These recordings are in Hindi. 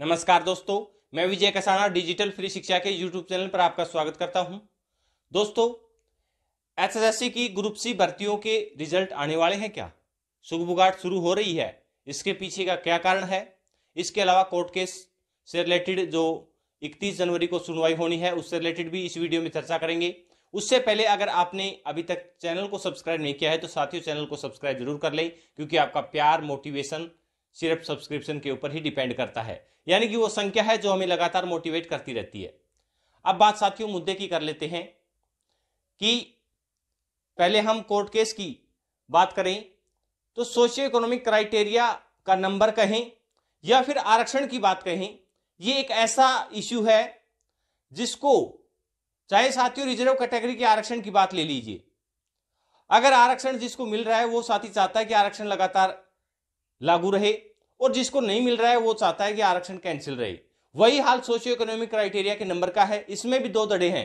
नमस्कार दोस्तों मैं विजय कसाना डिजिटल फ्री शिक्षा के यूट्यूब चैनल पर आपका स्वागत करता हूं दोस्तों एसएसएससी की ग्रुप सी भर्तियों के रिजल्ट आने वाले हैं क्या सुगबुगाट शुरू हो रही है इसके पीछे का क्या कारण है इसके अलावा कोर्ट केस से रिलेटेड जो इकतीस जनवरी को सुनवाई होनी है उससे रिलेटेड भी इस वीडियो में चर्चा करेंगे उससे पहले अगर आपने अभी तक चैनल को सब्सक्राइब नहीं किया है तो साथियों चैनल को सब्सक्राइब जरूर कर लें क्योंकि आपका प्यार मोटिवेशन सिर्फ सब्सक्रिप्शन के ऊपर ही डिपेंड करता है यानी कि वो संख्या है जो हमें लगातार मोटिवेट करती रहती है अब बात साथियों मुद्दे की कर लेते हैं कि पहले हम कोर्ट केस की बात करें तो सोशियो इकोनॉमिक क्राइटेरिया का नंबर कहें या फिर आरक्षण की बात कहें ये एक ऐसा इश्यू है जिसको चाहे साथियों रिजर्व कैटेगरी के आरक्षण की बात ले लीजिए अगर आरक्षण जिसको मिल रहा है वो साथी चाहता है कि आरक्षण लगातार लागू रहे और जिसको नहीं मिल रहा है वो चाहता है कि आरक्षण कैंसिल रहे वही हाल सोशियो इकोनॉमिक क्राइटेरिया के नंबर का है इसमें भी दो दड़े हैं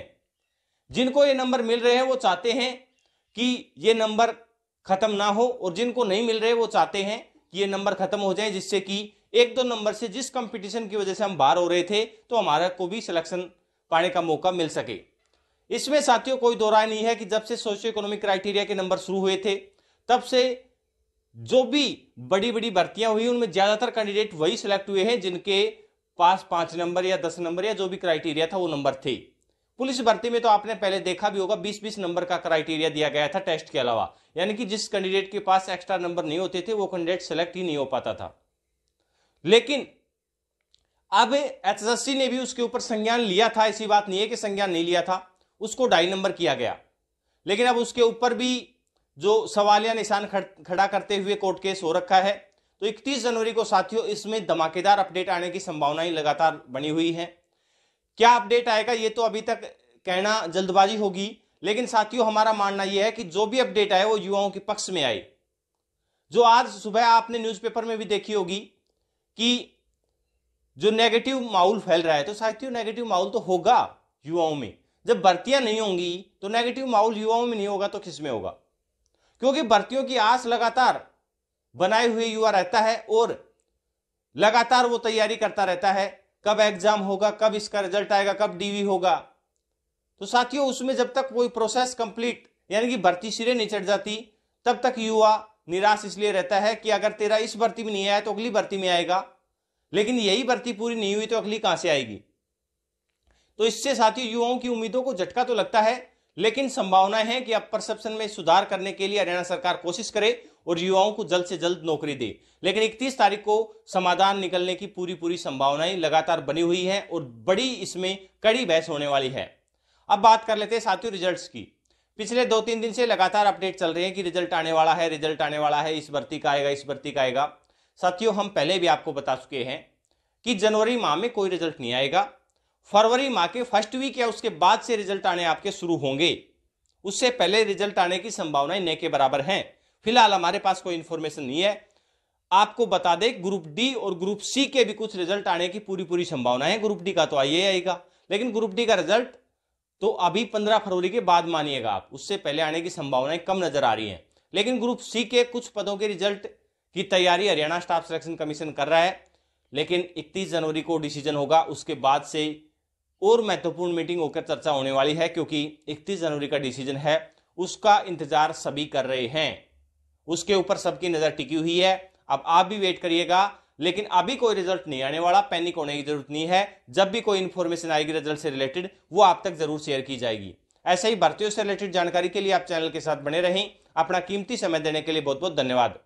जिनको ये नंबर मिल रहे हैं वो चाहते हैं कि ये नंबर खत्म ना हो और जिनको नहीं मिल रहे वो चाहते हैं कि ये नंबर खत्म हो जाए जिससे कि एक दो नंबर से जिस कंपटीशन की वजह से हम बाहर हो रहे थे तो हमारा को भी सिलेक्शन पाने का मौका मिल सके इसमें साथियों कोई दो नहीं है कि जब से सोशियो इकोनॉमिक क्राइटेरिया के नंबर शुरू हुए थे तब से जो भी बड़ी बड़ी भर्तियां हुई उनमें ज्यादातर कैंडिडेट वही सिलेक्ट हुए हैं जिनके पास पांच नंबर या दस नंबर या जो भी क्राइटेरिया था वो नंबर थे पुलिस भर्ती में तो आपने पहले देखा भी होगा 20-20 नंबर का क्राइटेरिया दिया गया था टेस्ट के अलावा यानी कि जिस कैंडिडेट के पास एक्स्ट्रा नंबर नहीं होते थे वो कैंडिडेट सेलेक्ट ही नहीं हो पाता था लेकिन अब एचएसएससी ने भी उसके ऊपर संज्ञान लिया था ऐसी बात नहीं है कि संज्ञान नहीं लिया था उसको ढाई नंबर किया गया लेकिन अब उसके ऊपर भी जो सवालिया निशान खड़ा करते हुए कोर्ट केस हो रखा है तो 31 जनवरी को साथियों इसमें धमाकेदार अपडेट आने की संभावनाएं लगातार बनी हुई है क्या अपडेट आएगा ये तो अभी तक कहना जल्दबाजी होगी लेकिन साथियों हमारा मानना यह है कि जो भी अपडेट आए वो युवाओं के पक्ष में आए जो आज सुबह आपने न्यूज़पेपर में भी देखी होगी कि जो नेगेटिव माहौल फैल रहा है तो साथियों नेगेटिव माहौल तो होगा युवाओं में जब भर्तियां नहीं होंगी तो नेगेटिव माहौल युवाओं में नहीं होगा तो किस में होगा क्योंकि भर्तियों की आस लगातार बनाए हुए युवा रहता है और लगातार वो तैयारी करता रहता है कब एग्जाम होगा कब इसका रिजल्ट आएगा कब डीवी होगा तो साथियों उसमें जब तक कोई प्रोसेस कंप्लीट यानी कि भर्ती सिरे नहीं चढ़ जाती तब तक युवा निराश इसलिए रहता है कि अगर तेरा इस भर्ती में नहीं आया तो अगली भर्ती में आएगा लेकिन यही भर्ती पूरी नहीं हुई तो अगली कहां से आएगी तो इससे साथियों युवाओं की उम्मीदों को झटका तो लगता है लेकिन संभावना है कि अब परसेप्शन में सुधार करने के लिए हरियाणा सरकार कोशिश करे और युवाओं को जल्द से जल्द नौकरी दे लेकिन 31 तारीख को समाधान निकलने की पूरी पूरी संभावनाएं लगातार बनी हुई हैं और बड़ी इसमें कड़ी बहस होने वाली है अब बात कर लेते हैं साथियों रिजल्ट्स की पिछले दो तीन दिन से लगातार अपडेट चल रहे हैं कि रिजल्ट आने वाला है रिजल्ट आने वाला है इस भर्ती का आएगा इस भर्ती का आएगा साथियों हम पहले भी आपको बता चुके हैं कि जनवरी माह में कोई रिजल्ट नहीं आएगा फरवरी माह के फर्स्ट वीक या उसके बाद से रिजल्ट आने आपके शुरू होंगे उससे पहले रिजल्ट आने की संभावनाएं नए के बराबर हैं फिलहाल हमारे पास कोई इन्फॉर्मेशन नहीं है आपको बता दें ग्रुप डी और ग्रुप सी के भी कुछ रिजल्ट आने की पूरी पूरी संभावना है ग्रुप डी का तो आइए आएगा लेकिन ग्रुप डी का रिजल्ट तो अभी पंद्रह फरवरी के बाद मानिएगा आप उससे पहले आने की संभावनाएं कम नजर आ रही हैं लेकिन ग्रुप सी के कुछ पदों के रिजल्ट की तैयारी हरियाणा स्टाफ सिलेक्शन कमीशन कर रहा है लेकिन इकतीस जनवरी को डिसीजन होगा उसके बाद से और महत्वपूर्ण मीटिंग होकर चर्चा होने वाली है क्योंकि 31 जनवरी का डिसीजन है उसका इंतजार सभी कर रहे हैं उसके ऊपर सबकी नजर टिकी हुई है अब आप भी वेट करिएगा लेकिन अभी कोई रिजल्ट नहीं आने वाला पैनिक होने की जरूरत नहीं है जब भी कोई इन्फॉर्मेशन आएगी रिजल्ट से रिलेटेड वो आप तक जरूर शेयर की जाएगी ऐसे ही भर्तियों से रिलेटेड जानकारी के लिए आप चैनल के साथ बने रहें अपना कीमती समय देने के लिए बहुत बहुत धन्यवाद